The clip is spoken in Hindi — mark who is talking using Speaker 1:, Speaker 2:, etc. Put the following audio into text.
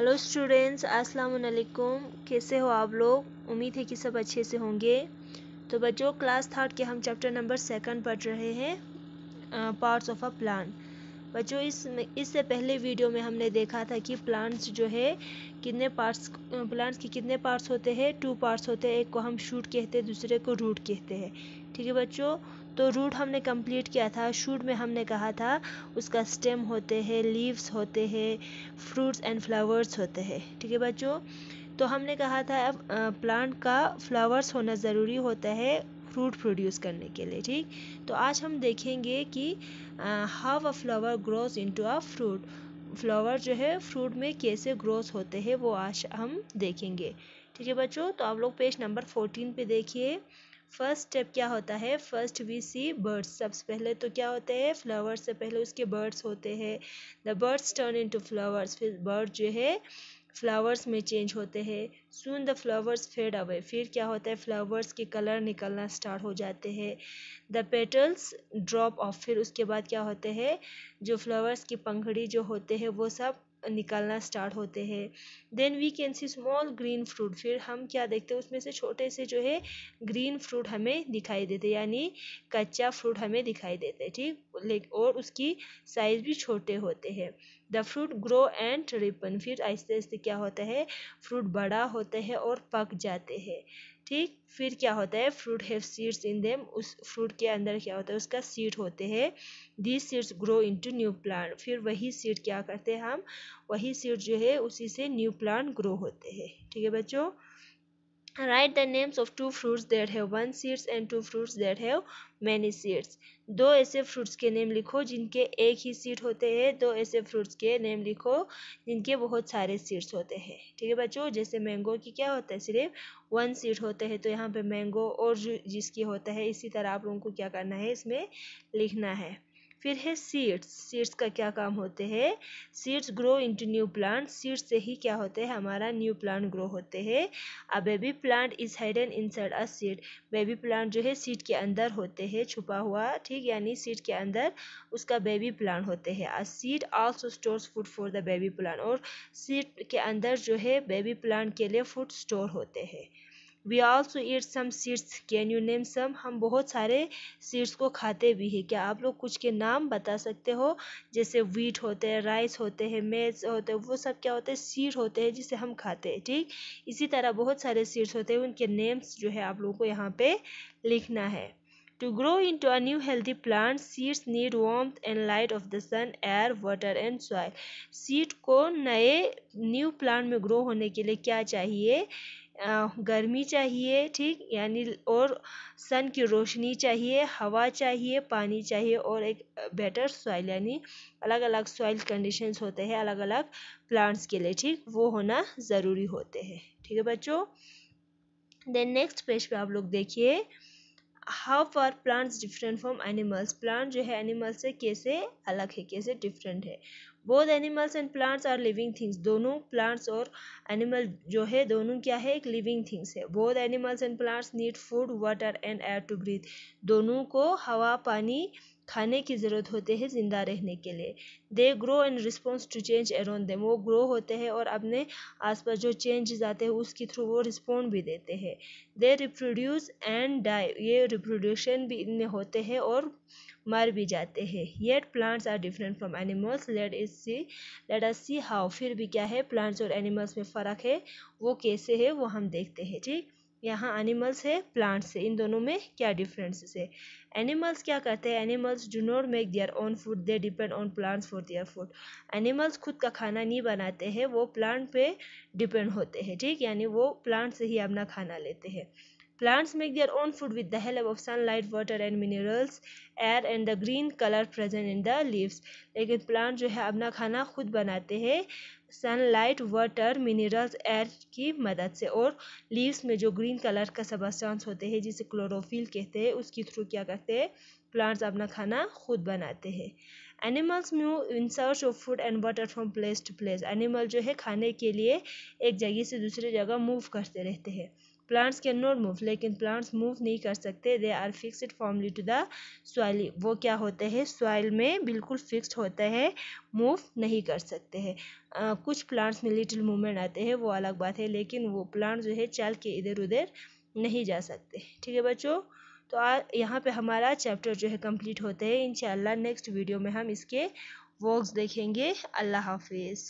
Speaker 1: हेलो स्टूडेंट्स अस्सलाम वालेकुम कैसे हो आप लोग उम्मीद है कि सब अच्छे से होंगे तो बच्चों क्लास थर्ड के हम चैप्टर नंबर सेकंड पढ़ रहे हैं पार्ट्स ऑफ अ प्लान बच्चों इस इससे पहले वीडियो में हमने देखा था कि प्लांट्स जो है कितने पार्ट्स प्लांट्स के कितने पार्ट्स होते हैं टू पार्ट्स होते हैं एक को हम शूट कहते हैं दूसरे को रूट कहते हैं ठीक है बच्चों तो रूट हमने कंप्लीट किया था शूट में हमने कहा था उसका स्टेम होते हैं लीव्स होते हैं फ्रूट्स एंड फ्लावर्स होते हैं ठीक है बच्चों तो हमने कहा था अब प्लांट का फ्लावर्स होना ज़रूरी होता है फ्रूट प्रोड्यूस करने के लिए ठीक तो आज हम देखेंगे कि how a flower grows into a fruit flower जो है फ्रूट में कैसे ग्रोस होते हैं वो आज हम देखेंगे ठीक है बच्चों तो आप लोग पेज नंबर फोर्टीन पे देखिए फर्स्ट स्टेप क्या होता है फर्स्ट वी सी बर्ड्स सबसे पहले तो क्या होते हैं फ्लावर्स से पहले उसके बर्ड्स होते हैं the buds turn into flowers फिर बर्ड जो है फ्लावर्स में चेंज होते हैं soon the flowers fade away फिर क्या होता है फ्लावर्स के कलर निकलना स्टार्ट हो जाते हैं द पेटल्स ड्रॉप ऑफ फिर उसके बाद क्या होते हैं जो फ्लावर्स की पंखड़ी जो होते हैं वो सब निकालना स्टार्ट होते हैं then we can see small green fruit फिर हम क्या देखते हैं उसमें से छोटे से जो है ग्रीन फ्रूट हमें दिखाई देते यानी कच्चा फ्रूट हमें दिखाई देते ठीक लेक और उसकी साइज भी छोटे होते हैं the fruit grow and ripen फिर आहिस्ते आहिस्ते क्या होता है फ्रूट बड़ा होता है और पक जाते हैं ठीक फिर क्या होता है fruit have seeds in them उस फ्रूट के अंदर क्या होता है उसका सीड होते हैं the seeds grow into new plant फिर वही सीड क्या करते हैं हम वही सीड जो है उसी से न्यू प्लांट ग्रो होते हैं ठीक है बच्चों write the names of two fruits that have one seeds and two fruits that have many seeds दो ऐसे फ्रूट्स के नेम लिखो जिनके एक ही सीड होते हैं दो ऐसे फ्रूट्स के नेम लिखो जिनके बहुत सारे सीड्स होते हैं ठीक है बच्चों जैसे मैंगो की क्या होता है सिर्फ वन सीड होते हैं तो यहाँ पे मैंगो और जिसकी होता है इसी तरह आप लोगों को क्या करना है इसमें लिखना है फिर है सीड्स सीड्स का क्या काम होते हैं seeds grow into new plant seeds से ही क्या होते हैं हमारा न्यू प्लांट ग्रो होते हैं a baby plant is hidden inside a seed baby plant जो है सीड के अंदर होते हैं छुपा हुआ ठीक यानी सीड के अंदर उसका बेबी प्लांट होते हैं a seed also store food for the baby plant और सीड के अंदर जो है बेबी प्लांट के लिए फूड स्टोर होते हैं we also eat some seeds can you name some हम बहुत सारे सीड्स को खाते भी हैं क्या आप लोग कुछ के नाम बता सकते हो जैसे वीट होते हैं राइस होते हैं मेज होते हैं वो सब क्या होते हैं सीड होते हैं जिसे हम खाते हैं ठीक इसी तरह बहुत सारे सीड्स होते हैं उनके नेम्स जो है आप लोगों को यहाँ पे लिखना है To grow into a new healthy plant, seeds need warmth and light of the sun, air, water and soil. Seed को नए new plant में grow होने के लिए क्या चाहिए गर्मी चाहिए ठीक यानी और सन की रोशनी चाहिए हवा चाहिए पानी चाहिए और एक बेटर सॉइल यानी अलग अलग सॉइल कंडीशंस होते हैं अलग अलग प्लांट्स के लिए ठीक वो होना ज़रूरी होते हैं ठीक है बच्चों देन नेक्स्ट पेज पे आप लोग देखिए how are plants different from animals plant जो है एनिमल्स से कैसे अलग है कैसे डिफरेंट है both animals and plants are living things दोनों प्लांट्स और एनिमल जो है दोनों क्या है एक लिविंग थिंग्स है both animals and plants need food water and air to breathe दोनों को हवा पानी खाने की ज़रूरत होते हैं ज़िंदा रहने के लिए they grow in response to change around them वो ग्रो होते हैं और अपने आसपास जो चेंज आते हैं उसके थ्रू वो रिस्पॉन्ड भी देते हैं दे रिप्रोड्यूस एंड डाई ये रिप्रोड्यूशन भी इनमें होते हैं और मर भी जाते हैं yet plants are different from animals let is see let us see how फिर भी क्या है प्लांट्स और एनिमल्स में फ़र्क है वो कैसे है वो हम देखते हैं ठीक यहाँ एनिमल्स है प्लांट्स है इन दोनों में क्या डिफरेंसेस है एनिमल्स क्या करते हैं animals do not make their own food they depend on plants for their food animals खुद का खाना नहीं बनाते हैं वो प्लांट पे डिपेंड होते हैं ठीक यानी वो प्लांट से ही अपना खाना लेते हैं Plants make their own food with the help of sunlight, water and minerals, air and the green color present in the leaves. लेकिन प्लांट जो है अपना खाना खुद बनाते हैं सनलाइट वाटर मिनरल्स एयर की मदद से और लीव्स में जो ग्रीन कलर का सबस्टांस होते हैं जिसे क्लोरोफिल कहते हैं उसके थ्रू क्या करते हैं प्लांट्स अपना खाना खुद बनाते हैं animals move in search of food and water from place to place animal जो है खाने के लिए एक जगह से दूसरे जगह मूव करते रहते हैं प्लांट्स कैन नॉट मूव लेकिन प्लांट्स मूव नहीं कर सकते they are fixed firmly to the soil वो क्या होते हैं सॉइल में बिल्कुल फिक्सड होते हैं मूव नहीं कर सकते हैं कुछ प्लांट्स में लिटिल मूवमेंट आते हैं वो अलग बात है लेकिन वो प्लांट जो है चल के इधर उधर नहीं जा सकते ठीक है बच्चों तो आ यहाँ पर हमारा चैप्टर जो है कम्प्लीट होते हैं इंशाल्लाह नेक्स्ट वीडियो में हम इसके वॉक्स देखेंगे अल्लाह हाफिज़